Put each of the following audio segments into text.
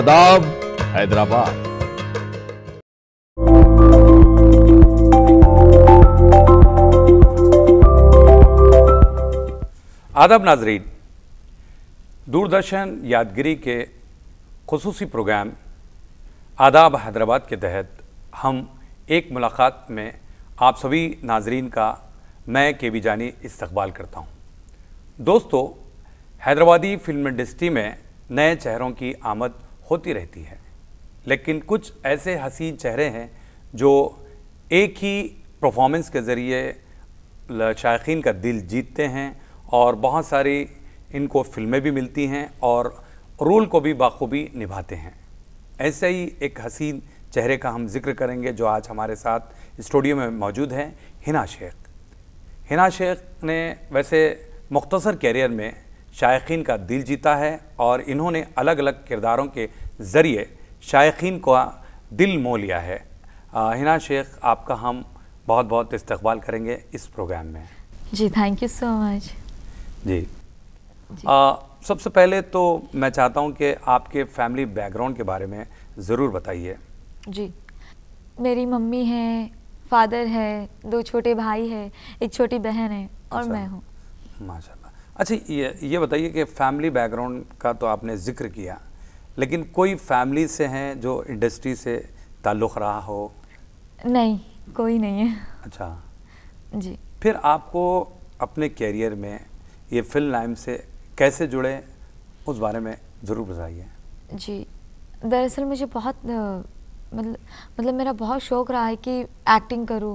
आदाब हैदराबाद आदाब नाजरीन दूरदर्शन यादगिरी के खसूसी प्रोग्राम आदाब हैदराबाद के तहत हम एक मुलाकात में आप सभी नाजरीन का मैं के बी जानी इस्तबाल करता हूँ दोस्तों हैदराबादी फिल्म इंडस्ट्री में नए चेहरों की आमद होती रहती है लेकिन कुछ ऐसे हसीन चेहरे हैं जो एक ही परफॉर्मेंस के ज़रिए शायकीन का दिल जीतते हैं और बहुत सारी इनको फिल्में भी मिलती हैं और रोल को भी बाखूबी निभाते हैं ऐसे ही एक हसीन चेहरे का हम जिक्र करेंगे जो आज हमारे साथ स्टूडियो में मौजूद हैं हिना शेख हिना शेख ने वैसे मख्तसर कैरियर में शायकीन का दिल जीता है और इन्होंने अलग अलग किरदारों के ज़रिए शायकीन का दिल मोह लिया है हिना शेख आपका हम बहुत बहुत इस्तकबाल करेंगे इस प्रोग्राम में ji thank you so much ji, सबसे पहले तो मैं चाहता हूँ कि आपके फैमिली बैकग्राउंड के बारे में ज़रूर बताइए जी मेरी मम्मी है फादर है दो छोटे भाई है एक छोटी बहन है और अच्छा। मैं हूँ माशा अच्छा ये ये बताइए कि फैमिली बैकग्राउंड का तो आपने जिक्र किया लेकिन कोई फैमिली से हैं जो इंडस्ट्री से ताल्लुक़ रहा हो नहीं कोई नहीं है अच्छा जी फिर आपको अपने कैरियर में ये फिल्म लाइम से कैसे जुड़े उस बारे में ज़रूर बताइए जी दरअसल मुझे बहुत मतलब मतलब मेरा बहुत शौक रहा है कि एक्टिंग करूँ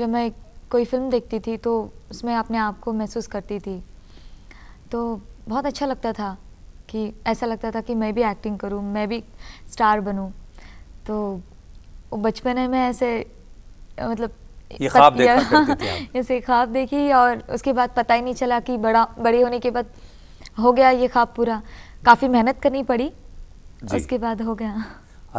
जो मैं कोई फिल्म देखती थी तो उसमें अपने आप को महसूस करती थी तो बहुत अच्छा लगता था कि ऐसा लगता था कि मैं भी एक्टिंग करूँ मैं भी स्टार बनूँ तो बचपन में ऐसे मतलब ये ख्वाब ऐसे ख्वाब देखी और उसके बाद पता ही नहीं चला कि बड़ा बड़े होने के बाद हो गया ये ख्वाब पूरा काफ़ी मेहनत करनी पड़ी उसके बाद हो गया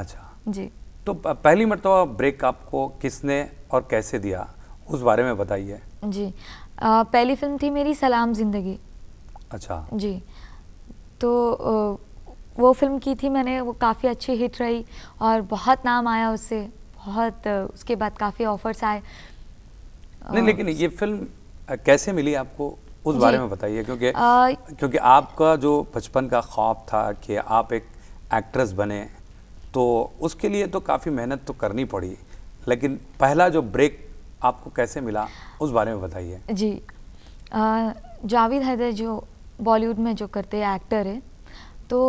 अच्छा जी तो पहली मरतबा ब्रेक आपको किसने और कैसे दिया उस बारे में बताइए जी आ, पहली फिल्म थी मेरी सलाम ज़िंदगी अच्छा जी तो आ, वो फिल्म की थी मैंने वो काफ़ी अच्छी हिट रही और बहुत नाम आया उससे बहुत उसके बाद काफ़ी ऑफर्स आए नहीं लेकिन ये फिल्म कैसे मिली आपको उस बारे में बताइए क्योंकि आ, क्योंकि आपका जो बचपन का ख्वाब था कि आप एक एक्ट्रेस बने तो उसके लिए तो काफ़ी मेहनत तो करनी पड़ी लेकिन पहला जो ब्रेक आपको कैसे मिला उस बारे में बताइए जी आ, जावेद हैदर जो बॉलीवुड में जो करते हैं एक्टर है तो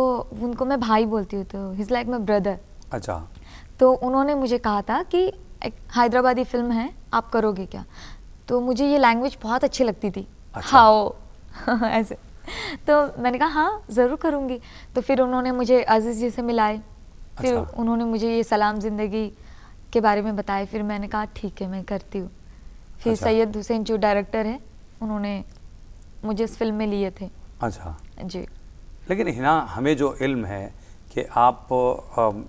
उनको मैं भाई बोलती हूँ तो हिज लाइक माई ब्रदर अच्छा तो उन्होंने मुझे कहा था कि एक हैदराबादी फिल्म है आप करोगे क्या तो मुझे ये लैंग्वेज बहुत अच्छी लगती थी अच्छा। हाओ ऐसे तो मैंने कहा हाँ ज़रूर करूँगी तो फिर उन्होंने मुझे अजीज़ जी से मिलाए अच्छा। फिर उन्होंने मुझे ये सलाम ज़िंदगी के बारे में बताया फिर मैंने कहा ठीक है मैं करती हूँ फिर अच्छा। सैयद हुसैन जो डायरेक्टर है उन्होंने मुझे इस फिल्म में लिए थे अच्छा जी लेकिन हिना हमें जो इल्म है कि आप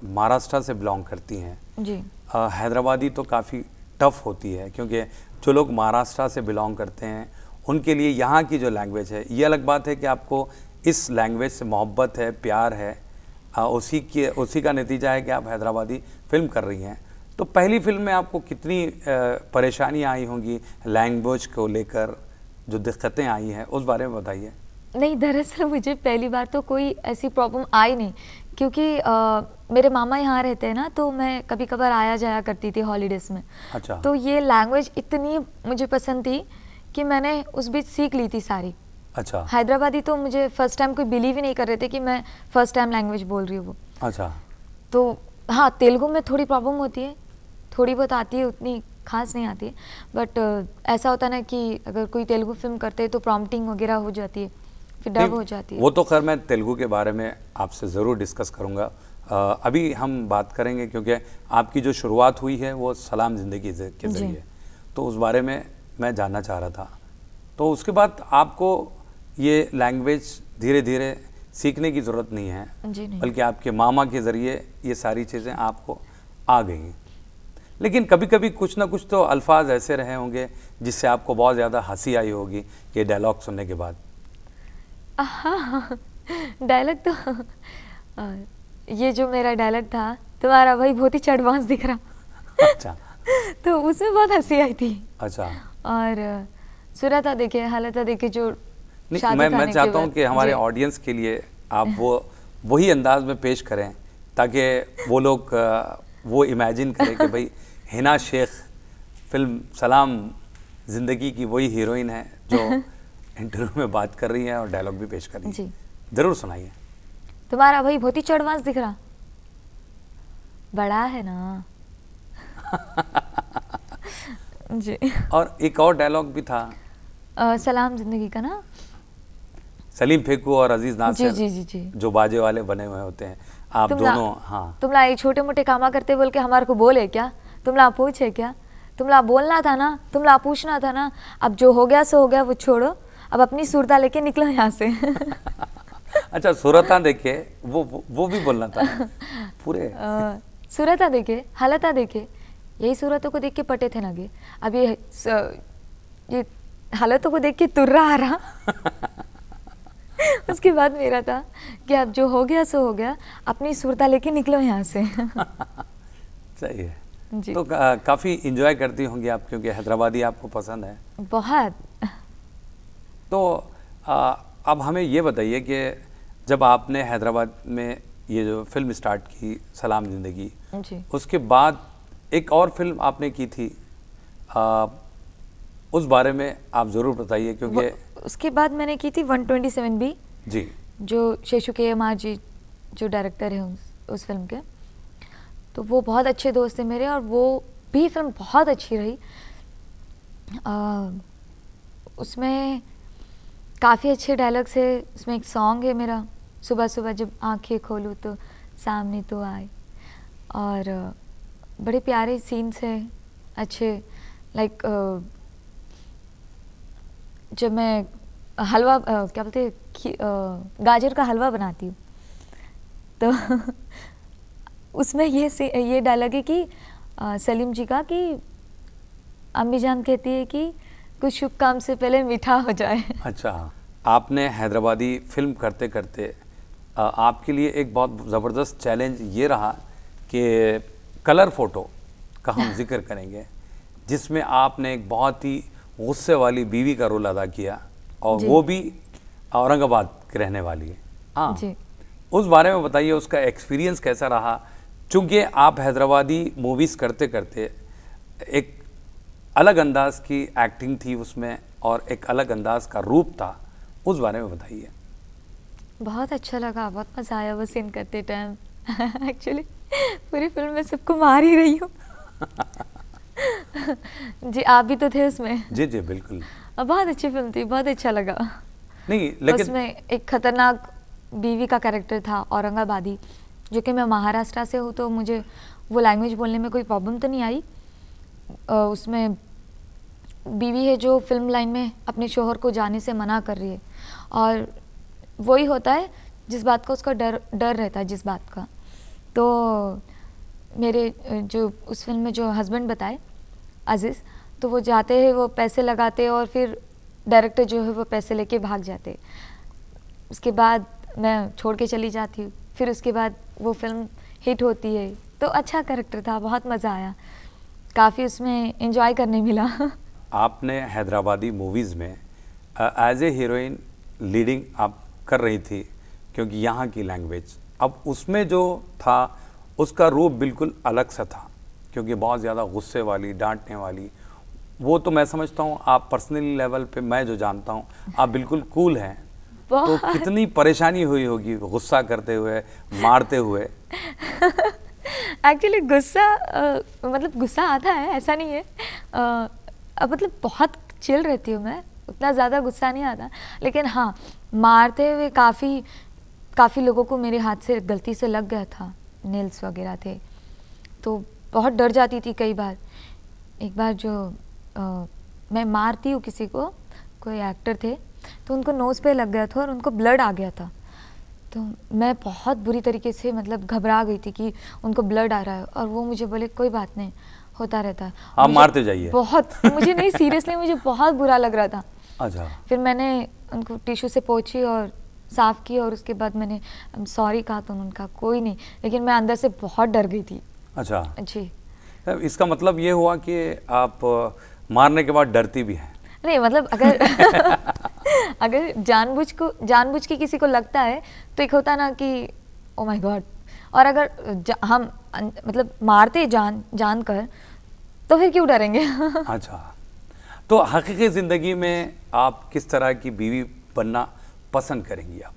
महाराष्ट्र से बिलोंग करती हैं जी आ, हैदराबादी तो काफ़ी टफ होती है क्योंकि जो लोग महाराष्ट्र से बिलोंग करते हैं उनके लिए यहाँ की जो लैंग्वेज है ये अलग बात है कि आपको इस लैंग्वेज से मोहब्बत है प्यार है आ, उसी के उसी का नतीजा है कि आप हैदराबादी फिल्म कर रही हैं तो पहली फिल्म में आपको कितनी परेशानियाँ आई होंगी लैंग्वेज को लेकर जो दिक्कतें आई हैं उस बारे में बताइए नहीं दरअसल मुझे पहली बार तो कोई ऐसी प्रॉब्लम आई नहीं क्योंकि आ, मेरे मामा यहाँ रहते हैं ना तो मैं कभी कभार आया जाया करती थी हॉलीडेज में अच्छा तो ये लैंग्वेज इतनी मुझे पसंद थी कि मैंने उस बीच सीख ली थी सारी अच्छा हैदराबादी तो मुझे फर्स्ट टाइम कोई बिलीव ही नहीं कर रहे थे कि मैं फर्स्ट टाइम लैंग्वेज बोल रही हूँ वो अच्छा तो हाँ तेलुगु में थोड़ी प्रॉब्लम होती है थोड़ी बहुत आती है उतनी खास नहीं आती बट बट ऐसा होता ना कि अगर कोई तेलुगु फिल्म करते हैं तो प्रॉम्प्टिंग वगैरह हो जाती है फिर डब हो जाती है वो तो खैर मैं तेलुगु के बारे में आपसे ज़रूर डिस्कस करूँगा अभी हम बात करेंगे क्योंकि आपकी जो शुरुआत हुई है वो सलाम ज़िंदगी के ज़रिए तो उस बारे में मैं जानना चाह रहा था तो उसके बाद आपको ये लैंग्वेज धीरे धीरे सीखने की ज़रूरत नहीं है बल्कि आपके मामा के ज़रिए ये सारी चीज़ें आपको आ गई लेकिन कभी कभी कुछ ना कुछ तो अल्फाज ऐसे रहे होंगे जिससे आपको बहुत ज़्यादा हंसी आई होगी ये डायलॉग सुनने के बाद हाँ डायलॉग तो ये जो मेरा डायलॉग था तुम्हारा भाई बहुत ही चढ़वांस दिख रहा अच्छा तो उसमें बहुत हंसी आई थी अच्छा और सुराता देखे हालता देखे जो मैं मैं चाहता हूँ कि हमारे ऑडियंस के लिए आप वो वही अंदाज में पेश करें ताकि वो लोग वो इमेजिन करें कि भाई हिना शेख फिल्म सलाम ज़िंदगी की वही हीरोइन है जो इंटरव्यू में बात कर रही है और डायलॉग भी पेश कर रही है ज़रूर सुनाइए तुम्हारा भाई बहुत ही चढ़वास दिख रहा बड़ा है ना जी और एक और डायलॉग भी था आ, सलाम जिंदगी का ना सलीम फेकू और अजीज नासिर जी जी जी जो बाजे वाले बने हुए होते हैं आप दोनों हाँ तुम ना ये छोटे मोटे कामा करते बोल के हमारे को बोले क्या तुमला पूछे क्या तुमला बोलना था ना तुमला पूछना था ना अब जो हो गया सो हो गया वो छोड़ो अब अपनी सुरता लेके निकलो यहाँ से अच्छा सुरता देखे वो वो भी बोलना था पूरे सुरता देखे हालता देखे यही सूरतों को देख के पटे थे नगे अब ये ये हालतों को देख के तुर्रा आ रहा उसके बाद मेरा था कि अब जो हो गया सो हो गया अपनी सुरता लेके निकलो यहाँ से सही है जी तो का, काफ़ी इंजॉय करती होंगी आप क्योंकि हैदराबादी आपको पसंद है बहुत तो आ, अब हमें ये बताइए कि जब आपने हैदराबाद में ये जो फिल्म स्टार्ट की सलाम ज़िंदगी उसके बाद एक और फिल्म आपने की थी आ, उस बारे में आप ज़रूर बताइए क्योंकि उसके बाद मैंने की थी 127 बी जी जो शेषु के एम जी जो डायरेक्टर हैं उस, उस फिल्म के तो वो बहुत अच्छे दोस्त थे मेरे और वो भी फिल्म बहुत अच्छी रही आ, उसमें काफ़ी अच्छे डायलॉग्स है उसमें एक सॉन्ग है मेरा सुबह सुबह जब आंखें खोलूँ तो सामने तो आए और बड़े प्यारे सीन्स हैं अच्छे लाइक जब मैं हलवा क्या बोलते गाजर का हलवा बनाती हूँ तो उसमें ये से ये डायलॉग है कि आ, सलीम जी का कि अम्मी जान कहती है कि कुछ शुभ काम से पहले मीठा हो जाए अच्छा आपने हैदराबादी फिल्म करते करते आपके लिए एक बहुत ज़बरदस्त चैलेंज ये रहा कि कलर फ़ोटो का हम हाँ। जिक्र करेंगे जिसमें आपने एक बहुत ही गुस्से वाली बीवी का रोल अदा किया और वो भी औरंगाबाद के रहने वाली है हाँ उस बारे में बताइए उसका एक्सपीरियंस कैसा रहा चूँकि आप हैदराबादी मूवीज़ करते करते एक अलग अंदाज की एक्टिंग थी उसमें और एक अलग अंदाज का रूप था उस बारे में बताइए बहुत अच्छा लगा बहुत मज़ा आया वो सीन करते टाइम एक्चुअली पूरी फिल्म में सबको मार ही रही हूँ जी आप भी तो थे उसमें जी जी बिल्कुल बहुत अच्छी फिल्म थी बहुत अच्छा लगा नहीं लेकिन उसमें एक खतरनाक बीवी का कैरेक्टर था औरंगाबादी जो कि मैं महाराष्ट्र से हूँ तो मुझे वो लैंग्वेज बोलने में कोई प्रॉब्लम तो नहीं आई उसमें बीवी है जो फिल्म लाइन में अपने शोहर को जाने से मना कर रही है और वही होता है जिस बात का उसका डर डर रहता है जिस बात का तो मेरे जो उस फिल्म में जो हस्बैंड बताए अजीज़ तो वो जाते हैं वो पैसे लगाते और फिर डायरेक्टर जो है वो पैसे लेके भाग जाते उसके बाद मैं छोड़ के चली जाती हूँ फिर उसके बाद वो फिल्म हिट होती है तो अच्छा करेक्टर था बहुत मज़ा आया काफ़ी उसमें इंजॉय करने मिला आपने हैदराबादी मूवीज़ में एज ए हीरोइन लीडिंग आप कर रही थी क्योंकि यहाँ की लैंग्वेज अब उसमें जो था उसका रूप बिल्कुल अलग सा था क्योंकि बहुत ज़्यादा गुस्से वाली डांटने वाली वो तो मैं समझता हूँ आप पर्सनली लेवल पे मैं जो जानता हूँ आप बिल्कुल कूल हैं तो कितनी परेशानी हुई होगी गुस्सा करते हुए मारते हुए एक्चुअली गुस्सा मतलब गुस्सा आता है ऐसा नहीं है आ, मतलब बहुत चिल रहती हूँ मैं उतना ज़्यादा गुस्सा नहीं आता लेकिन हाँ मारते हुए काफ़ी काफ़ी लोगों को मेरे हाथ से गलती से लग गया था नेल्स वगैरह थे तो बहुत डर जाती थी कई बार एक बार जो आ, मैं मारती हूँ किसी को कोई एक्टर थे तो उनको नोज़ पे लग गया था और उनको ब्लड आ गया था तो मैं बहुत बुरी तरीके से मतलब घबरा गई थी कि उनको ब्लड आ रहा है और वो मुझे बोले कोई बात नहीं होता रहता आप मारते जाइए बहुत मुझे नहीं सीरियसली मुझे बहुत बुरा लग रहा था अच्छा फिर मैंने उनको टिश्यू से पोछी और साफ़ की और उसके बाद मैंने सॉरी कहा तो उनका कोई नहीं लेकिन मैं अंदर से बहुत डर गई थी अच्छा जी इसका मतलब ये हुआ कि आप मारने के बाद डरती भी हैं नहीं मतलब अगर अगर जानबूझ को जानबूझ के किसी को लगता है तो एक होता ना कि ओ माय गॉड और अगर हम अं- मतलब मारते जान जान कर तो फिर क्यों डरेंगे अच्छा तो हकीकी ज़िंदगी में आप किस तरह की बीवी बनना पसंद करेंगी आप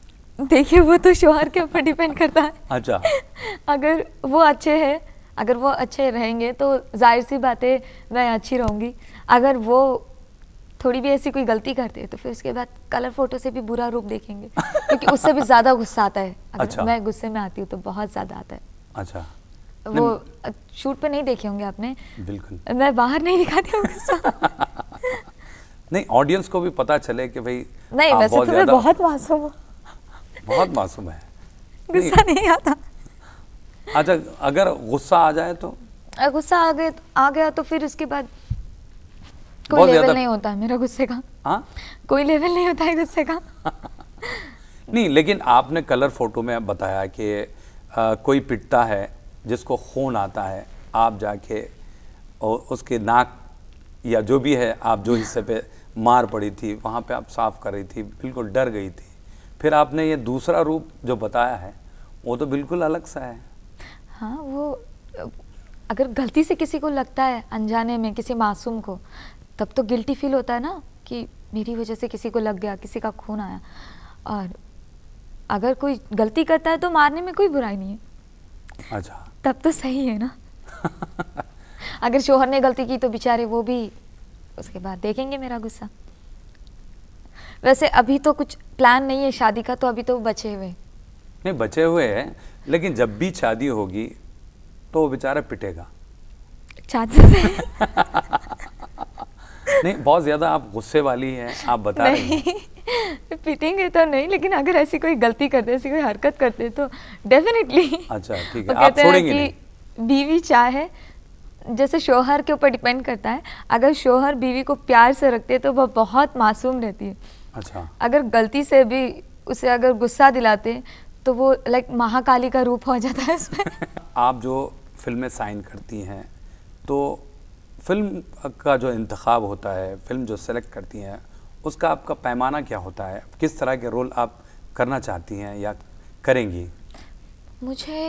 देखिए वो तो शोहर के ऊपर डिपेंड करता है अच्छा अगर वो अच्छे हैं अगर वो अच्छे रहेंगे तो जाहिर सी बातें मैं अच्छी रहूँगी अगर वो थोड़ी भी ऐसी कोई गलती करते हैं तो फिर उसके बाद कलर फोटो से भी बुरा रूप देखेंगे क्योंकि उससे भी ज़्यादा गुस्सा आता है अगर अच्छा। मैं गुस्से में आती हूँ तो बहुत ज़्यादा आता है अच्छा वो शूट पे नहीं देखे होंगे आपने बिल्कुल मैं बाहर नहीं दिखाती हूँ गुस्सा नहीं ऑडियंस को भी पता चले कि भाई नहीं वैसे तो मैं बहुत मासूम हूँ बहुत मासूम है गुस्सा नहीं आता अच्छा अगर गुस्सा आ जाए तो गुस्सा आ गया आ गया तो फिर उसके बाद कोई लेवल नहीं होता है मेरा गुस्से का हाँ कोई लेवल नहीं होता है गुस्से का नहीं लेकिन आपने कलर फोटो में बताया कि आ, कोई पिटता है जिसको खून आता है आप जाके और उसके नाक या जो भी है आप जो हिस्से पे मार पड़ी थी वहाँ पे आप साफ कर रही थी बिल्कुल डर गई थी फिर आपने ये दूसरा रूप जो बताया है वो तो बिल्कुल अलग सा है हाँ वो अगर गलती से किसी को लगता है अनजाने में किसी मासूम को तब तो गिल्टी फील होता है ना कि मेरी वजह से किसी को लग गया किसी का खून आया और अगर कोई गलती करता है तो मारने में कोई बुराई नहीं है अच्छा तब तो सही है ना अगर शोहर ने गलती की तो बेचारे वो भी उसके बाद देखेंगे मेरा गुस्सा वैसे अभी तो कुछ प्लान नहीं है शादी का तो अभी तो बचे हुए नहीं बचे हुए हैं लेकिन जब भी शादी होगी तो वो बेचारा पिटेगा चाचा नहीं बहुत ज्यादा आप गुस्से वाली हैं आप बता रही हैं पीटेंगे तो नहीं लेकिन अगर ऐसी कोई गलती करते ऐसी कोई हरकत करते तो डेफिनेटली अच्छा ठीक है आप छोड़ेंगे कि बीवी चाहे जैसे शोहर के ऊपर डिपेंड करता है अगर शोहर बीवी को प्यार से रखते तो वह बहुत मासूम रहती है अच्छा अगर गलती से भी उसे अगर गुस्सा दिलाते तो वो लाइक महाकाली का रूप हो जाता है उसमें आप जो फिल्में साइन करती हैं तो फिल्म का जो इंतखब होता है फिल्म जो सेलेक्ट करती हैं उसका आपका पैमाना क्या होता है किस तरह के रोल आप करना चाहती हैं या करेंगी मुझे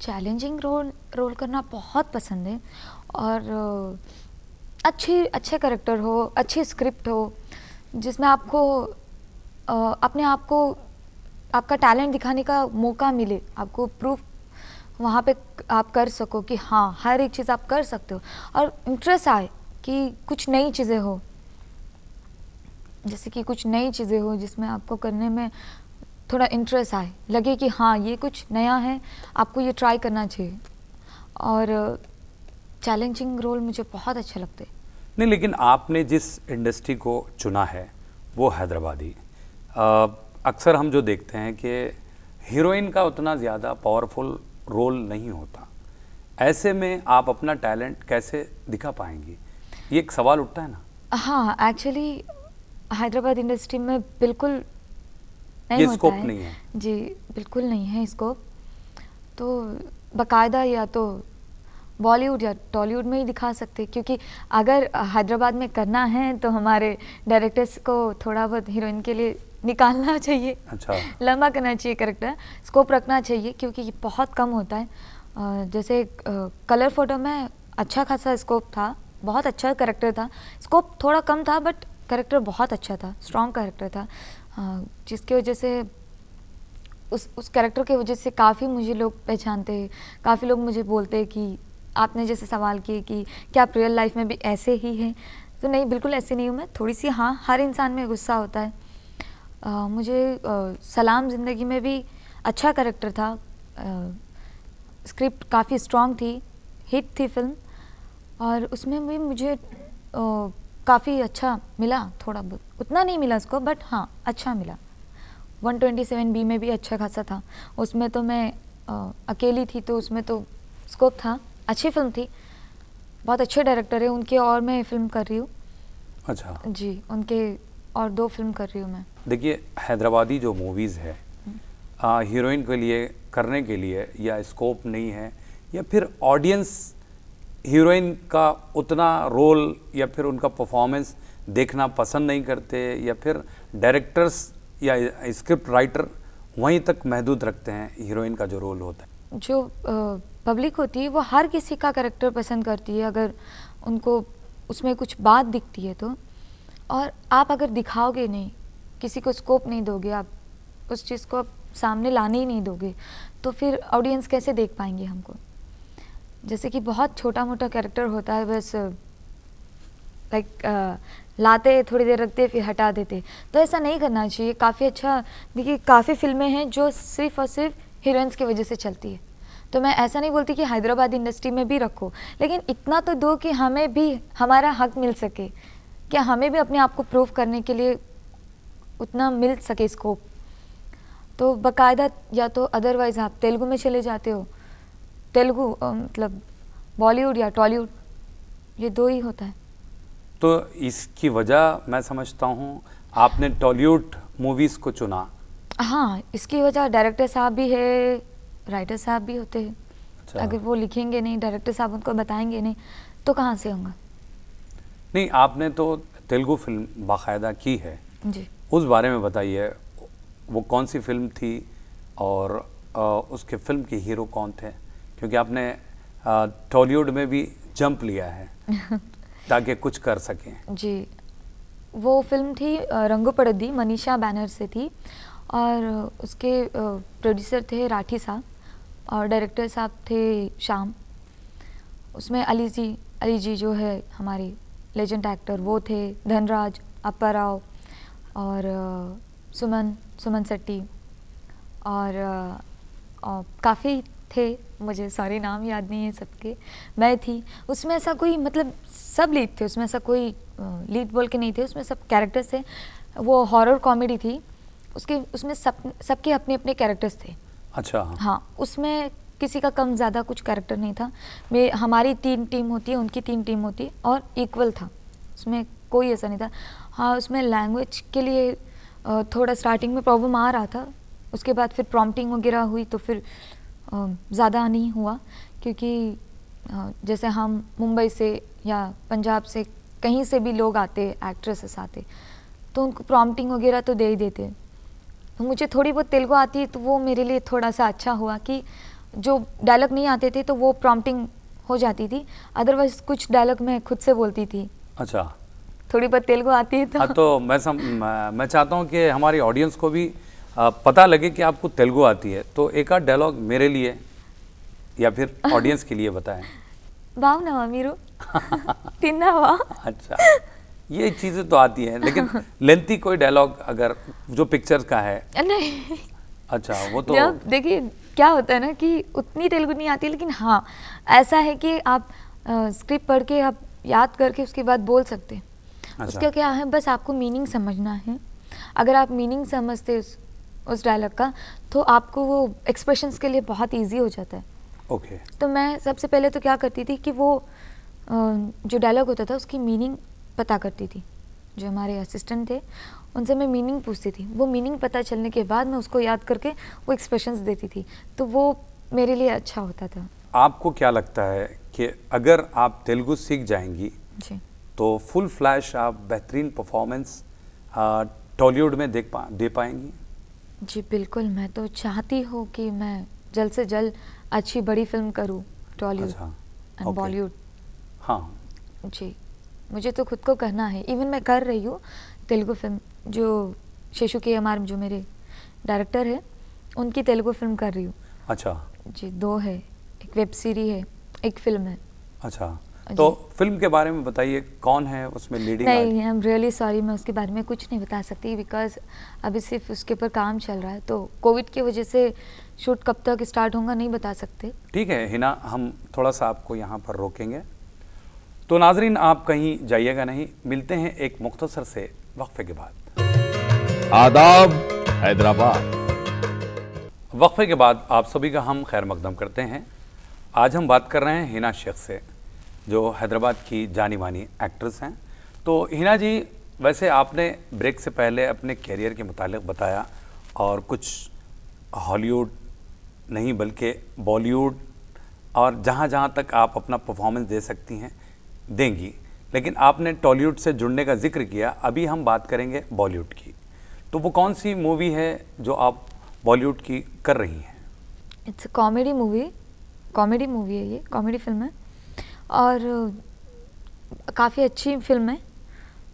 चैलेंजिंग रोल रोल करना बहुत पसंद है और अच्छी अच्छे करेक्टर हो अच्छी स्क्रिप्ट हो जिसमें आपको अपने आप को आपका टैलेंट दिखाने का मौका मिले आपको प्रूफ वहाँ पे आप कर सको कि हाँ हर एक चीज़ आप कर सकते हो और इंटरेस्ट आए कि कुछ नई चीज़ें हो जैसे कि कुछ नई चीज़ें हो जिसमें आपको करने में थोड़ा इंटरेस्ट आए लगे कि हाँ ये कुछ नया है आपको ये ट्राई करना चाहिए और चैलेंजिंग रोल मुझे बहुत अच्छे लगते नहीं लेकिन आपने जिस इंडस्ट्री को चुना है वो हैदराबादी अक्सर हम जो देखते हैं कि हीरोइन का उतना ज़्यादा पावरफुल रोल नहीं होता ऐसे में आप अपना टैलेंट कैसे दिखा पाएंगी ये एक सवाल उठता है ना हाँ एक्चुअली हैदराबाद इंडस्ट्री में बिल्कुल नहीं ये स्कोप नहीं है जी बिल्कुल नहीं है स्कोप तो बकायदा या तो बॉलीवुड या टॉलीवुड में ही दिखा सकते क्योंकि अगर हैदराबाद में करना है तो हमारे डायरेक्टर्स को थोड़ा बहुत हीरोइन के लिए निकालना चाहिए अच्छा लंबा करना चाहिए करेक्टर स्कोप रखना चाहिए क्योंकि ये बहुत कम होता है जैसे कलर फोटो में अच्छा खासा स्कोप था बहुत अच्छा करेक्टर था स्कोप थोड़ा कम था बट करेक्टर बहुत अच्छा था स्ट्रॉन्ग करेक्टर था जिसकी वजह से उस उस करेक्टर की वजह से काफ़ी मुझे लोग पहचानते काफ़ी लोग मुझे बोलते कि आपने जैसे सवाल किए कि क्या आप रियल लाइफ में भी ऐसे ही हैं तो नहीं बिल्कुल ऐसे नहीं हूँ मैं थोड़ी सी हाँ हर इंसान में गुस्सा होता है आ, मुझे आ, सलाम ज़िंदगी में भी अच्छा करेक्टर था आ, स्क्रिप्ट काफ़ी स्ट्रॉन्ग थी हिट थी फिल्म और उसमें भी मुझे काफ़ी अच्छा मिला थोड़ा बहुत उतना नहीं मिला उसको बट हाँ अच्छा मिला 127 बी में भी अच्छा खासा था उसमें तो मैं आ, अकेली थी तो उसमें तो स्कोप था अच्छी फिल्म थी बहुत अच्छे डायरेक्टर है उनके और मैं फिल्म कर रही हूँ अच्छा जी उनके और दो फिल्म कर रही हूँ मैं देखिए हैदराबादी जो मूवीज़ है हीरोइन के लिए करने के लिए या स्कोप नहीं है या फिर ऑडियंस हीरोइन का उतना रोल या फिर उनका परफॉर्मेंस देखना पसंद नहीं करते या फिर डायरेक्टर्स या स्क्रिप्ट राइटर वहीं तक महदूद रखते हैं हीरोइन का जो रोल होता है जो आ... पब्लिक होती है वो हर किसी का करेक्टर पसंद करती है अगर उनको उसमें कुछ बात दिखती है तो और आप अगर दिखाओगे नहीं किसी को स्कोप नहीं दोगे आप उस चीज़ को आप सामने लाने ही नहीं दोगे तो फिर ऑडियंस कैसे देख पाएंगे हमको जैसे कि बहुत छोटा मोटा कैरेक्टर होता है बस लाइक लाते थोड़ी देर रखते फिर हटा देते तो ऐसा नहीं करना चाहिए काफ़ी अच्छा देखिए काफ़ी फिल्में हैं जो सिर्फ और सिर्फ हीरोइंस की वजह से चलती है तो मैं ऐसा नहीं बोलती कि हैदराबाद इंडस्ट्री में भी रखो लेकिन इतना तो दो कि हमें भी हमारा हक मिल सके क्या हमें भी अपने आप को प्रूव करने के लिए उतना मिल सके स्कोप तो बकायदा या तो अदरवाइज़ आप तेलुगु में चले जाते हो तेलुगु मतलब बॉलीवुड या टॉलीवुड ये दो ही होता है तो इसकी वजह मैं समझता हूँ आपने टॉलीवुड मूवीज़ को चुना हाँ इसकी वजह डायरेक्टर साहब भी है राइटर साहब भी होते हैं अच्छा। अगर वो लिखेंगे नहीं डायरेक्टर साहब उनको बताएंगे नहीं तो कहाँ से होंगे नहीं आपने तो तेलुगु फिल्म बाकायदा की है जी उस बारे में बताइए वो कौन सी फिल्म थी और आ, उसके फिल्म के हीरो कौन थे क्योंकि आपने टॉलीवुड में भी जंप लिया है ताकि कुछ कर सकें जी वो फिल्म थी रंगो पड़दी मनीषा बैनर से थी और उसके प्रोड्यूसर थे राठी साहब और डायरेक्टर साहब थे शाम उसमें अली जी अली जी जो है हमारे लेजेंड एक्टर वो थे धनराज अपा राव और सुमन सुमन सेट्टी और, और काफ़ी थे मुझे सारे नाम याद नहीं है सबके मैं थी उसमें ऐसा कोई मतलब सब लीड थे उसमें ऐसा कोई लीड बोल के नहीं थे उसमें सब कैरेक्टर्स थे वो हॉरर कॉमेडी थी उसके उसमें सब सबके अपने अपने कैरेक्टर्स थे अच्छा हाँ उसमें किसी का कम ज़्यादा कुछ कैरेक्टर नहीं था मे हमारी तीन टीम होती है उनकी तीन टीम होती है और इक्वल था उसमें कोई ऐसा नहीं था हाँ उसमें लैंग्वेज के लिए थोड़ा स्टार्टिंग में प्रॉब्लम आ रहा था उसके बाद फिर प्रॉम्प्टिंग वगैरह हुई तो फिर ज़्यादा नहीं हुआ क्योंकि जैसे हम मुंबई से या पंजाब से कहीं से भी लोग आते एक्ट्रेसेस आते तो उनको प्रॉम्प्टिंग वगैरह तो दे ही देते तो मुझे थोड़ी बहुत तेलुगु आती तो वो मेरे लिए थोड़ा सा अच्छा हुआ कि जो डायलॉग नहीं आते थे तो वो प्रॉम्प्टिंग हो जाती थी अदरवाइज कुछ डायलॉग मैं खुद से बोलती थी अच्छा थोड़ी बहुत तेलुगु आती है तो आ, हाँ, तो मैं सम, मैं चाहता हूँ कि हमारी ऑडियंस को भी पता लगे कि आपको तेलुगु आती है तो एक आध डायलॉग मेरे लिए या फिर ऑडियंस के लिए बताएं బాగున్నావా మీరు తిన్నావా अच्छा ये चीज़ें तो आती हैं लेकिन लेंथी कोई डायलॉग अगर जो पिक्चर का है नहीं अच्छा वो तो देखिए क्या होता है ना कि उतनी तेलुगु नहीं आती लेकिन हाँ ऐसा है कि आप स्क्रिप्ट पढ़ के आप याद करके उसके बाद बोल सकते हैं अच्छा। उसका क्या है बस आपको मीनिंग समझना है अगर आप मीनिंग समझते उस उस डायलॉग का तो आपको वो एक्सप्रेशंस के लिए बहुत इजी हो जाता है ओके तो मैं सबसे पहले तो क्या करती थी कि वो जो डायलॉग होता था उसकी मीनिंग पता करती थी जो हमारे असिस्टेंट थे उनसे मैं मीनिंग पूछती थी वो मीनिंग पता चलने के बाद मैं उसको याद करके वो एक्सप्रेशंस देती थी तो वो मेरे लिए अच्छा होता था आपको क्या लगता है कि अगर आप तेलुगु सीख जाएंगी जी तो फुल फ्लैश आप बेहतरीन परफॉर्मेंस टॉलीवुड में देख पा दे पाएंगी जी बिल्कुल मैं तो चाहती हूँ कि मैं जल्द से जल्द अच्छी बड़ी फिल्म करूँ टॉलीवुड एंड बॉलीवुड हाँ जी मुझे तो खुद को करना है इवन मैं कर रही हूँ तेलुगु फिल्म जो शेषु के एम जो मेरे डायरेक्टर है उनकी तेलुगु फिल्म कर रही हूँ अच्छा जी दो है एक वेब सीरीज है एक फिल्म है अच्छा तो फिल्म के बारे में बताइए कौन है उसमें लीडिंग नहीं आई एम रियली सॉरी मैं उसके बारे में कुछ नहीं बता सकती बिकॉज अभी सिर्फ उसके ऊपर काम चल रहा है तो कोविड की वजह से शूट कब तक स्टार्ट होगा नहीं बता सकते ठीक है हिना हम थोड़ा सा आपको यहाँ पर रोकेंगे तो नाजरीन आप कहीं जाइएगा नहीं मिलते हैं एक मुख्तसर से वक्फे के बाद आदाब हैदराबाद वक्फे के बाद आप सभी का हम खैर मकदम करते हैं आज हम बात कर रहे हैं हिना शेख से जो हैदराबाद की जानी मानी एक्ट्रेस हैं तो हिना जी वैसे आपने ब्रेक से पहले अपने कैरियर के मुतालिक बताया और कुछ हॉलीवुड नहीं बल्कि बॉलीवुड और जहाँ जहाँ तक आप अपना परफॉर्मेंस दे सकती हैं देंगी लेकिन आपने टॉलीवुड से जुड़ने का जिक्र किया अभी हम बात करेंगे बॉलीवुड की तो वो कौन सी मूवी है जो आप बॉलीवुड की कर रही हैं it's a comedy movie comedy movie है ये कॉमेडी फिल्म है और काफ़ी अच्छी फिल्म है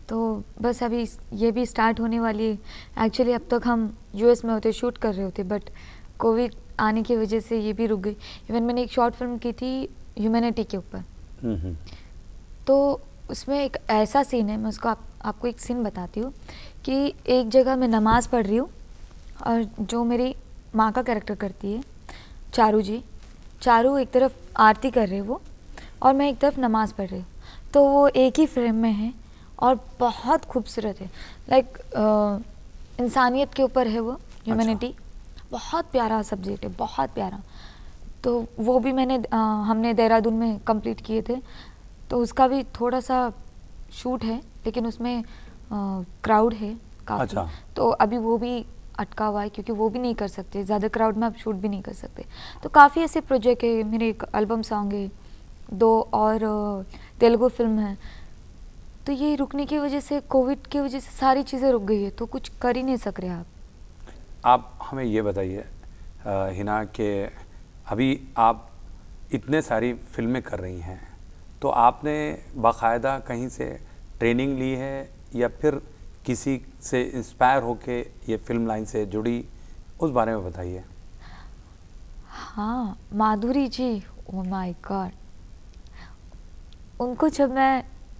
तो बस अभी ये भी स्टार्ट होने वाली है एक्चुअली अब तक हम यूएस में होते शूट कर रहे होते बट कोविड आने की वजह से ये भी रुक गई इवन मैंने एक शॉर्ट फिल्म की थी ह्यूमैनिटी के ऊपर हम्म, हम्म। तो उसमें एक ऐसा सीन है मैं उसको आप, आपको एक सीन बताती हूँ कि एक जगह मैं नमाज़ पढ़ रही हूँ और जो मेरी माँ का कैरेक्टर करती है चारू जी चारू एक तरफ आरती कर रहे वो और मैं एक तरफ नमाज़ पढ़ रही हूँ तो वो एक ही फ्रेम में है और बहुत खूबसूरत है लाइक इंसानियत के ऊपर है वो ह्यूमनिटी अच्छा। बहुत प्यारा सब्जेक्ट है बहुत प्यारा तो वो भी मैंने आ, हमने देहरादून में कंप्लीट किए थे तो उसका भी थोड़ा सा शूट है लेकिन उसमें क्राउड है काफ़ी अच्छा। तो अभी वो भी अटका हुआ है क्योंकि वो भी नहीं कर सकते ज़्यादा क्राउड में आप शूट भी नहीं कर सकते तो काफ़ी ऐसे प्रोजेक्ट है मेरे एक एल्बम सॉन्ग है दो और तेलुगु फिल्म है तो ये रुकने की वजह से कोविड की वजह से सारी चीज़ें रुक गई है तो कुछ कर ही नहीं सक रहे आप आप हमें ये बताइए हिना के अभी आप इतने सारी फिल्में कर रही हैं तो आपने बाकायदा कहीं से ट्रेनिंग ली है या फिर किसी से इंस्पायर होके ये फिल्म लाइन से जुड़ी उस बारे में बताइए हाँ माधुरी जी ओ माय गॉड उनको जब मैं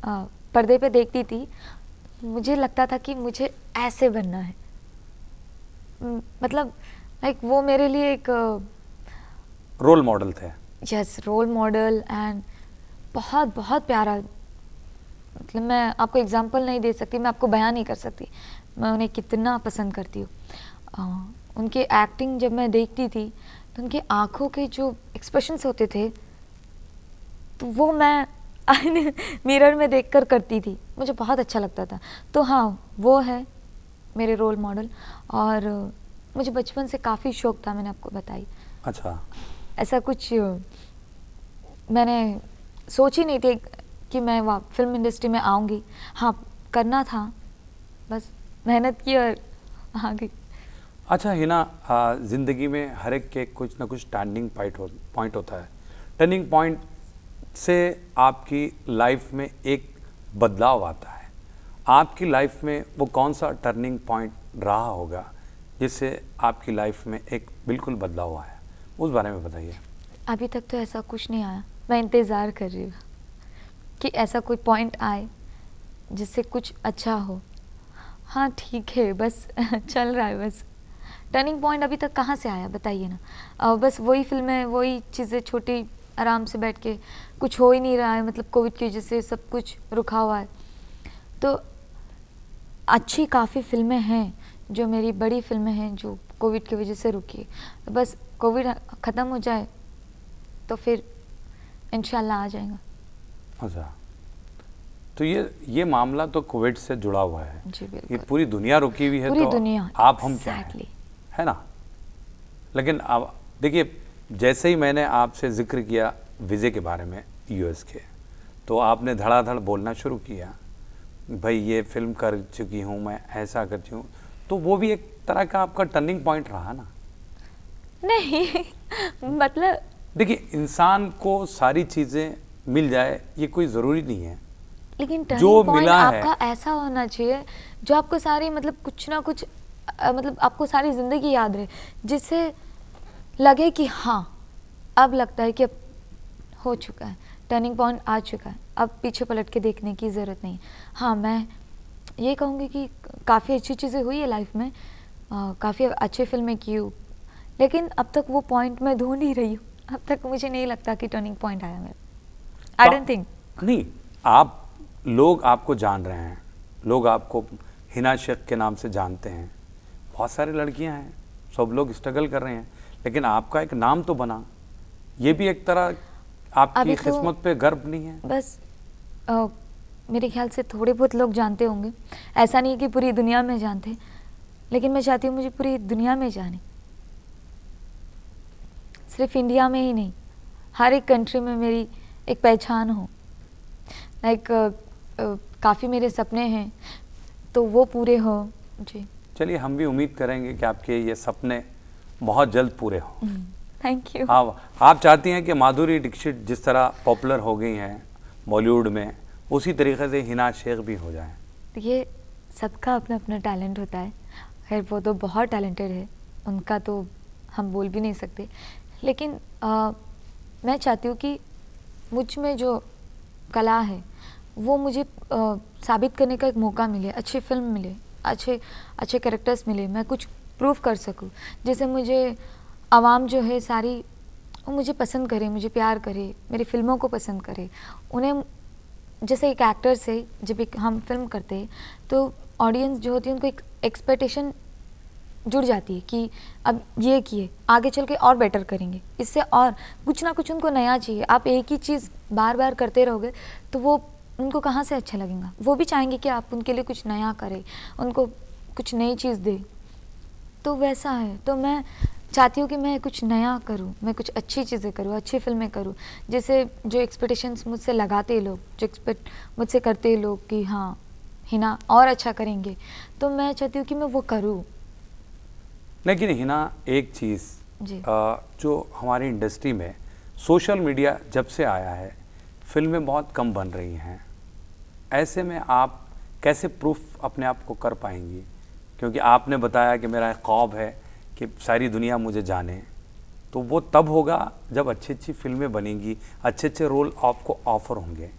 आ, पर्दे पे देखती थी मुझे लगता था कि मुझे ऐसे बनना है मतलब लाइक वो मेरे लिए एक रोल मॉडल थे यस रोल मॉडल एंड बहुत बहुत प्यारा मतलब मैं आपको एग्जाम्पल नहीं दे सकती मैं आपको बयान नहीं कर सकती मैं उन्हें कितना पसंद करती हूँ उनके एक्टिंग जब मैं देखती थी तो उनकी आँखों के जो एक्सप्रेशंस होते थे तो वो मैं मिरर में देख कर करती थी मुझे बहुत अच्छा लगता था तो हाँ वो है मेरे रोल मॉडल और मुझे बचपन से काफ़ी शौक था मैंने आपको बताई अच्छा ऐसा कुछ मैंने सोच ही नहीं थी कि मैं वहाँ फिल्म इंडस्ट्री में आऊँगी हाँ करना था बस मेहनत की और आ गई अच्छा हिना ज़िंदगी में हर एक के कुछ ना कुछ टर्निंग पॉइंट हो पॉइंट होता है टर्निंग पॉइंट से आपकी लाइफ में एक बदलाव आता है आपकी लाइफ में वो कौन सा टर्निंग पॉइंट रहा होगा जिससे आपकी लाइफ में एक बिल्कुल बदलाव आया उस बारे में बताइए अभी तक तो ऐसा कुछ नहीं आया मैं इंतज़ार कर रही हूँ कि ऐसा कोई पॉइंट आए जिससे कुछ अच्छा हो हाँ ठीक है बस चल रहा है बस टर्निंग पॉइंट अभी तक कहाँ से आया बताइए ना आ, बस वही फिल्में वही चीज़ें छोटी आराम से बैठ के कुछ हो ही नहीं रहा है मतलब कोविड की वजह से सब कुछ रुका हुआ है तो अच्छी काफ़ी फिल्में हैं जो मेरी बड़ी फिल्में हैं जो कोविड की वजह से रुकी है बस कोविड ख़त्म हो जाए तो फिर इनशाला आ जाएगा अच्छा तो ये ये मामला तो कोविड से जुड़ा हुआ है जी ये पूरी दुनिया रुकी हुई है पूरी तो दुनिया आप हम exactly. क्या है ना लेकिन अब देखिए जैसे ही मैंने आपसे जिक्र किया वीज़े के बारे में यूएस के तो आपने धड़ाधड़ बोलना शुरू किया भाई ये फिल्म कर चुकी हूँ मैं ऐसा करती हूँ तो वो भी एक तरह का आपका टर्निंग पॉइंट रहा ना नहीं मतलब देखिए इंसान को सारी चीज़ें मिल जाए ये कोई ज़रूरी नहीं है लेकिन जो मिला आपका है ऐसा होना चाहिए जो आपको सारी मतलब कुछ ना कुछ आ, मतलब आपको सारी ज़िंदगी याद रहे जिससे लगे कि हाँ अब लगता है कि अब हो चुका है टर्निंग पॉइंट आ चुका है अब पीछे पलट के देखने की ज़रूरत नहीं हाँ मैं ये कहूँगी कि काफ़ी अच्छी चीज़ें हुई है लाइफ में काफ़ी अच्छी फिल्में की हूँ लेकिन अब तक वो पॉइंट मैं ढूंढ ही रही हूँ अब तक मुझे नहीं लगता कि टर्निंग पॉइंट आया मेरा आई डोंट थिंक नहीं आप लोग आपको जान रहे हैं लोग आपको हिना शेख के नाम से जानते हैं बहुत सारी लड़कियां हैं सब लोग स्ट्रगल कर रहे हैं लेकिन आपका एक नाम तो बना ये भी एक तरह आपकी तो पे गर्व नहीं है बस ओ, मेरे ख्याल से थोड़े बहुत लोग जानते होंगे ऐसा नहीं कि पूरी दुनिया में जानते लेकिन मैं चाहती हूँ मुझे पूरी दुनिया में जाने सिर्फ इंडिया में ही नहीं हर एक कंट्री में मेरी एक पहचान हो लाइक काफ़ी मेरे सपने हैं तो वो पूरे हो जी चलिए हम भी उम्मीद करेंगे कि आपके ये सपने बहुत जल्द पूरे हों थैंक यू आप आप चाहती हैं कि माधुरी दीक्षित जिस तरह पॉपुलर हो गई हैं बॉलीवुड में उसी तरीके से हिना शेख भी हो जाए ये सबका अपना अपना टैलेंट होता है खैर वो तो बहुत टैलेंटेड है उनका तो हम बोल भी नहीं सकते लेकिन आ, मैं चाहती हूँ कि मुझ में जो कला है वो मुझे आ, साबित करने का एक मौका मिले अच्छी फिल्म मिले अच्छे अच्छे करेक्टर्स मिले मैं कुछ प्रूव कर सकूँ जैसे मुझे आवाम जो है सारी वो मुझे पसंद करे मुझे प्यार करे मेरी फिल्मों को पसंद करे उन्हें जैसे एक एक्टर से जब एक हम फिल्म करते हैं तो ऑडियंस जो होती है उनको एक एक्सपेक्टेशन जुड़ जाती है कि अब ये किए आगे चल के और बेटर करेंगे इससे और कुछ ना कुछ उनको नया चाहिए आप एक ही चीज़ बार बार करते रहोगे तो वो उनको कहाँ से अच्छा लगेगा वो भी चाहेंगे कि आप उनके लिए कुछ नया करें उनको कुछ नई चीज़ दें तो वैसा है तो मैं चाहती हूँ कि मैं कुछ नया करूँ मैं कुछ अच्छी चीज़ें करूँ अच्छी फिल्में करूँ जैसे जो एक्सपेक्टेशंस मुझसे लगाते हैं लोग जो एक्सपेक्ट मुझसे करते हैं लोग कि हाँ हिना और अच्छा करेंगे तो मैं चाहती हूँ कि मैं वो करूँ लेकिन हिना एक चीज़ जो हमारी इंडस्ट्री में सोशल मीडिया जब से आया है फिल्में बहुत कम बन रही हैं ऐसे में आप कैसे प्रूफ अपने आप को कर पाएंगी क्योंकि आपने बताया कि मेरा एक ख्वाब है कि सारी दुनिया मुझे जाने तो वो तब होगा जब अच्छी अच्छी फिल्में बनेंगी अच्छे अच्छे रोल आपको ऑफर होंगे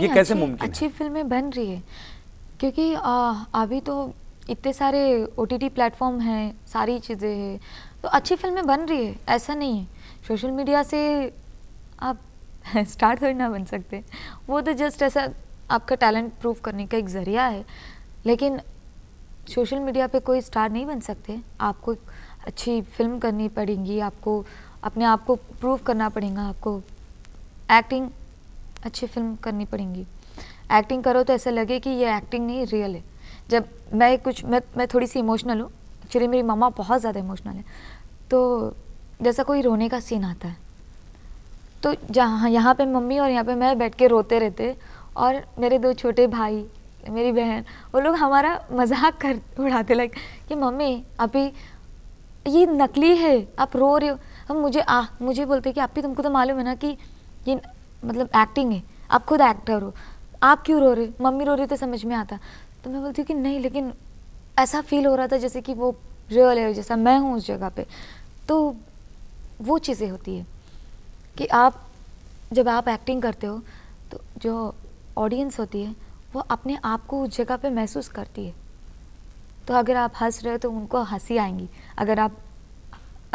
ये कैसे मुमकिन अच्छी फिल्में बन रही है क्योंकि आ, अभी तो इतने सारे ओ टी टी प्लेटफॉर्म हैं सारी चीज़ें हैं तो अच्छी फिल्में बन रही है ऐसा नहीं है सोशल मीडिया से आप स्टार थोड़ी ना बन सकते वो तो जस्ट ऐसा आपका टैलेंट प्रूव करने का एक ज़रिया है लेकिन सोशल मीडिया पे कोई स्टार नहीं बन सकते आपको अच्छी फिल्म करनी पड़ेगी आपको अपने आप को प्रूव करना पड़ेगा आपको एक्टिंग अच्छी फिल्म करनी पड़ेगी एक्टिंग करो तो ऐसा लगे कि ये एक्टिंग नहीं रियल है जब मैं कुछ मैं मैं थोड़ी सी इमोशनल हूँ एक्चुअली मेरी मम्मा बहुत ज़्यादा इमोशनल है तो जैसा कोई रोने का सीन आता है तो जहाँ यहाँ पे मम्मी और यहाँ पे मैं बैठ के रोते रहते और मेरे दो छोटे भाई मेरी बहन वो लोग हमारा मजाक कर उड़ाते लाइक कि मम्मी अभी ये नकली है आप रो रहे हो हम मुझे आ मुझे बोलते कि आप भी तुमको तो मालूम है ना कि ये मतलब एक्टिंग है आप खुद एक्टर हो आप क्यों रो रहे मम्मी रो रही तो समझ में आता तो मैं बोलती हूँ कि नहीं लेकिन ऐसा फील हो रहा था जैसे कि वो रियल है जैसा मैं हूँ उस जगह पे तो वो चीज़ें होती है कि आप जब आप एक्टिंग करते हो तो जो ऑडियंस होती है वो अपने आप को उस जगह पे महसूस करती है तो अगर आप हंस रहे हो तो उनको हंसी आएंगी अगर आप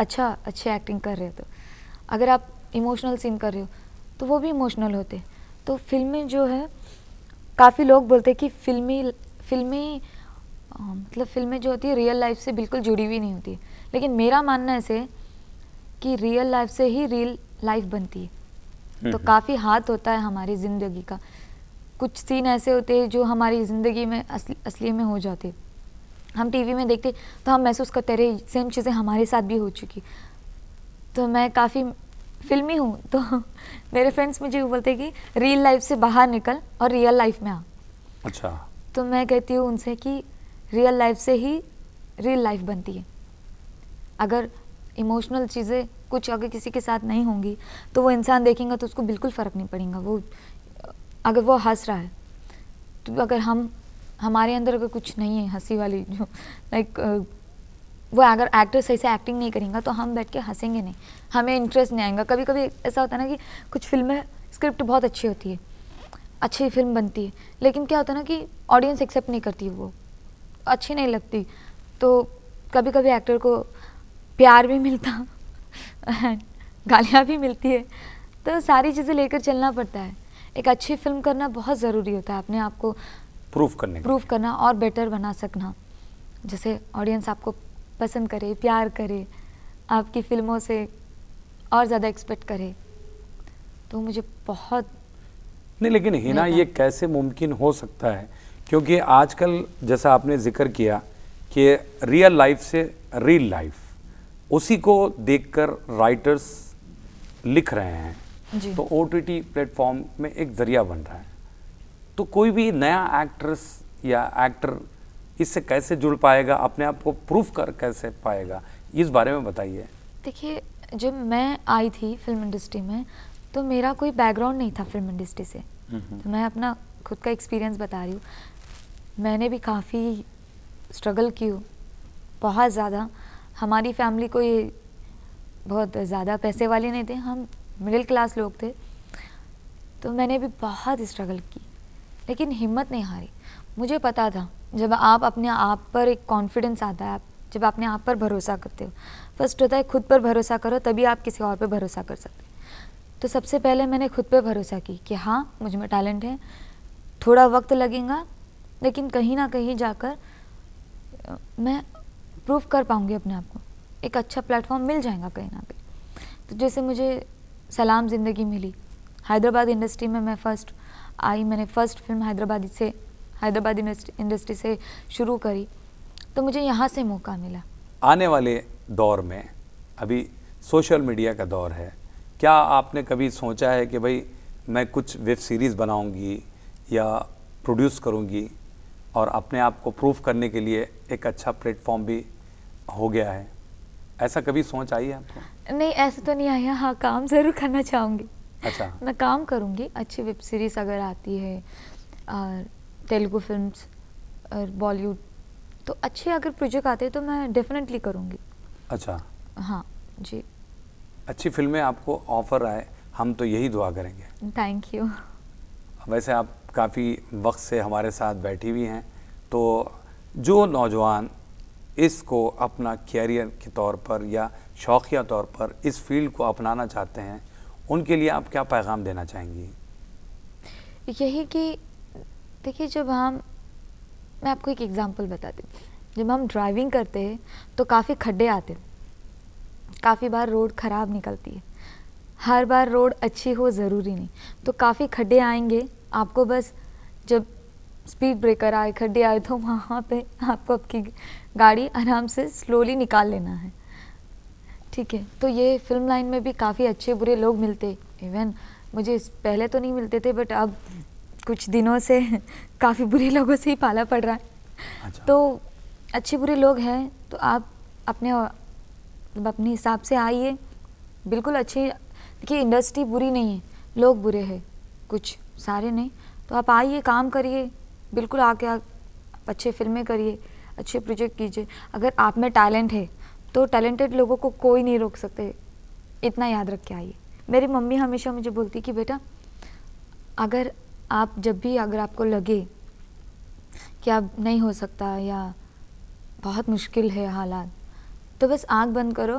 अच्छा अच्छी एक्टिंग कर रहे हो तो अगर आप इमोशनल सीन कर रहे हो तो वो भी इमोशनल होते तो फिल्में जो है काफ़ी लोग बोलते हैं कि फिल्मी फिल्में मतलब फिल्में जो होती है रियल लाइफ से बिल्कुल जुड़ी हुई नहीं होती लेकिन मेरा मानना ऐसे कि रियल लाइफ से ही रियल लाइफ बनती है तो काफ़ी हाथ होता है हमारी ज़िंदगी का कुछ सीन ऐसे होते हैं जो हमारी ज़िंदगी में असली असली में हो जाते हम टीवी में देखते तो हम महसूस करते रहे सेम चीज़ें हमारे साथ भी हो चुकी तो मैं काफ़ी फिल्मी हूँ तो मेरे फ्रेंड्स मुझे बोलते हैं कि रियल लाइफ से बाहर निकल और रियल लाइफ में आ अच्छा तो मैं कहती हूँ उनसे कि रियल लाइफ से ही रियल लाइफ बनती है अगर इमोशनल चीज़ें कुछ अगर किसी के साथ नहीं होंगी तो वो इंसान देखेंगे तो उसको बिल्कुल फ़र्क नहीं पड़ेगा वो अगर वो हंस रहा है तो अगर हम हमारे अंदर अगर कुछ नहीं है हंसी वाली जो लाइक वो अगर एक्टर सही से एक्टिंग नहीं करेंगे तो हम बैठ के हंसेंगे नहीं हमें इंटरेस्ट नहीं आएगा कभी कभी ऐसा होता है ना कि कुछ फिल्में स्क्रिप्ट बहुत अच्छी होती है अच्छी फिल्म बनती है लेकिन क्या होता है ना कि ऑडियंस एक्सेप्ट नहीं करती वो अच्छी नहीं लगती तो कभी कभी एक्टर को प्यार भी मिलता गालियाँ भी मिलती है तो सारी चीज़ें लेकर चलना पड़ता है एक अच्छी फिल्म करना बहुत ज़रूरी होता है अपने आप को प्रूफ करने प्रूफ करना और बेटर बना सकना जैसे ऑडियंस आपको पसंद करे प्यार करे आपकी फिल्मों से और ज़्यादा एक्सपेक्ट करे तो मुझे बहुत नहीं लेकिन हिना तो ये कैसे मुमकिन हो सकता है क्योंकि आजकल जैसा आपने जिक्र किया कि रियल लाइफ से रियल लाइफ उसी को देखकर राइटर्स लिख रहे हैं तो ओ टी टी प्लेटफॉर्म में एक जरिया बन रहा है तो कोई भी नया एक्ट्रेस या एक्टर इससे कैसे जुड़ पाएगा अपने आप को प्रूफ कर कैसे पाएगा इस बारे में बताइए देखिए जब मैं आई थी फिल्म इंडस्ट्री में तो मेरा कोई बैकग्राउंड नहीं था फिल्म इंडस्ट्री से तो मैं अपना खुद का एक्सपीरियंस बता रही हूँ मैंने भी काफ़ी स्ट्रगल की हूँ बहुत ज़्यादा हमारी फैमिली कोई बहुत ज़्यादा पैसे वाले नहीं थे हम मिडिल क्लास लोग थे तो मैंने भी बहुत स्ट्रगल की लेकिन हिम्मत नहीं हारी मुझे पता था जब आप अपने आप पर एक कॉन्फिडेंस आता है आप जब अपने आप पर भरोसा करते हो फर्स्ट होता है खुद पर भरोसा करो तभी आप किसी और पर भरोसा कर सकते हो तो सबसे पहले मैंने खुद पे भरोसा की कि हाँ मुझ में टैलेंट है थोड़ा वक्त लगेगा लेकिन कहीं ना कहीं जाकर मैं प्रूव कर पाऊँगी अपने आप को एक अच्छा प्लेटफॉर्म मिल जाएगा कहीं ना कहीं तो जैसे मुझे सलाम ज़िंदगी मिली हैदराबाद इंडस्ट्री में मैं फ़र्स्ट आई मैंने फ़र्स्ट फिल्म हैदराबादी से हैदराबाद इंडस्ट्री से शुरू करी तो मुझे यहाँ से मौका मिला आने वाले दौर में अभी सोशल मीडिया का दौर है क्या आपने कभी सोचा है कि भाई मैं कुछ वेब सीरीज़ बनाऊंगी या प्रोड्यूस करूंगी और अपने आप को प्रूफ करने के लिए एक अच्छा प्लेटफॉर्म भी हो गया है ऐसा कभी सोच आई है आपको नहीं ऐसा तो नहीं आया हाँ काम ज़रूर करना चाहूँगी अच्छा मैं काम करूँगी अच्छी वेब सीरीज़ अगर आती है और तेलुगु फिल्म और बॉलीवुड तो अच्छे अगर प्रोजेक्ट आते हैं तो मैं डेफिनेटली करूँगी अच्छा हाँ जी अच्छी फिल्में आपको ऑफर आए हम तो यही दुआ करेंगे थैंक यू वैसे आप काफ़ी वक्त से हमारे साथ बैठी हुई हैं तो जो नौजवान इसको अपना कैरियर के तौर पर या शौकिया तौर पर इस फील्ड को अपनाना चाहते हैं उनके लिए आप क्या पैगाम देना चाहेंगी यही कि देखिए जब हम मैं आपको एक एग्ज़ाम्पल बताती जब हम ड्राइविंग करते हैं तो काफ़ी खड्डे आते हैं काफ़ी बार रोड ख़राब निकलती है हर बार रोड अच्छी हो ज़रूरी नहीं तो काफ़ी खड्डे आएंगे आपको बस जब स्पीड ब्रेकर आए खड्डे आए तो वहाँ पे आपको आपकी गाड़ी आराम से स्लोली निकाल लेना है ठीक है तो ये फिल्म लाइन में भी काफ़ी अच्छे बुरे लोग मिलते इवन मुझे पहले तो नहीं मिलते थे बट अब कुछ दिनों से काफ़ी बुरे लोगों से ही पाला पड़ रहा है अच्छा। तो अच्छे बुरे लोग हैं तो आप अपने मतलब अपने हिसाब से आइए बिल्कुल अच्छे देखिए इंडस्ट्री बुरी नहीं है लोग बुरे हैं कुछ सारे नहीं तो आप आइए काम करिए बिल्कुल आके आप अच्छे फिल्में करिए अच्छे प्रोजेक्ट कीजिए अगर आप में टैलेंट है तो टैलेंटेड लोगों को कोई नहीं रोक सकते इतना याद रख के आइए मेरी मम्मी हमेशा मुझे बोलती कि बेटा अगर आप जब भी अगर आपको लगे कि आप नहीं हो सकता या बहुत मुश्किल है हालात तो बस आंख बंद करो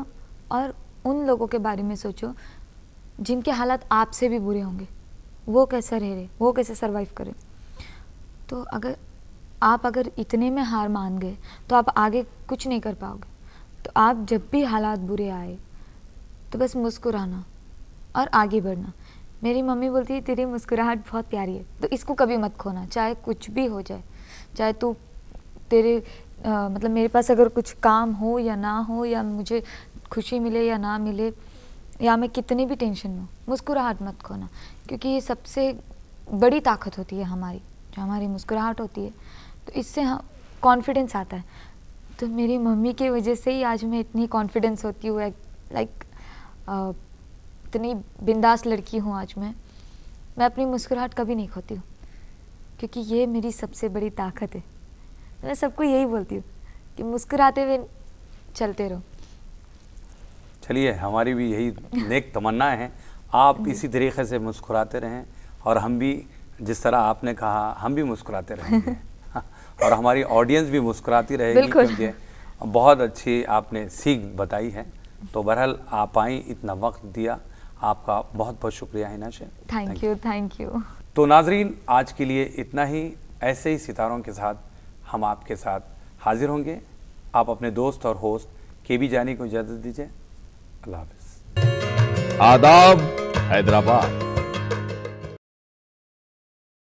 और उन लोगों के बारे में सोचो जिनके हालात आपसे भी बुरे होंगे वो कैसा रह रहे वो कैसे सर्वाइव करें तो अगर आप अगर इतने में हार मान गए तो आप आगे कुछ नहीं कर पाओगे तो आप जब भी हालात बुरे आए तो बस मुस्कुराना और आगे बढ़ना मेरी मम्मी बोलती है तेरी मुस्कुराहट बहुत प्यारी है तो इसको कभी मत खोना चाहे कुछ भी हो जाए चाहे तू तेरे आ, मतलब मेरे पास अगर कुछ काम हो या ना हो या मुझे खुशी मिले या ना मिले या मैं कितनी भी टेंशन में हूँ मुस्कुराहट मत खोना क्योंकि ये सबसे बड़ी ताकत होती है हमारी जो हमारी मुस्कुराहट होती है तो इससे हम हाँ, कॉन्फिडेंस आता है तो मेरी मम्मी की वजह से ही आज मैं इतनी कॉन्फिडेंस होती हूँ लाइक इतनी बिंदास लड़की हूँ आज मैं मैं अपनी मुस्कुराहट कभी नहीं खोती हूँ क्योंकि ये मेरी सबसे बड़ी ताकत है मैं सबको यही बोलती हूँ कि मुस्कुराते हुए चलते रहो चलिए हमारी भी यही नेक तमन्ना है आप इसी तरीके से मुस्कुराते रहें और हम भी जिस तरह आपने कहा हम भी मुस्कुराते रहें हाँ, और हमारी ऑडियंस भी मुस्कुराती रहेगी क्योंकि बहुत अच्छी आपने सीख बताई है तो बहरहाल आप आई इतना वक्त दिया आपका बहुत बहुत शुक्रिया है Shaikh thank you thank you तो नाजरीन आज के लिए इतना ही ऐसे ही सितारों के साथ हम आपके साथ हाजिर होंगे आप अपने दोस्त और होस्ट के बी जानी को इजाज़त दीजिए अल्लाह हाफिज़ आदाब हैदराबाद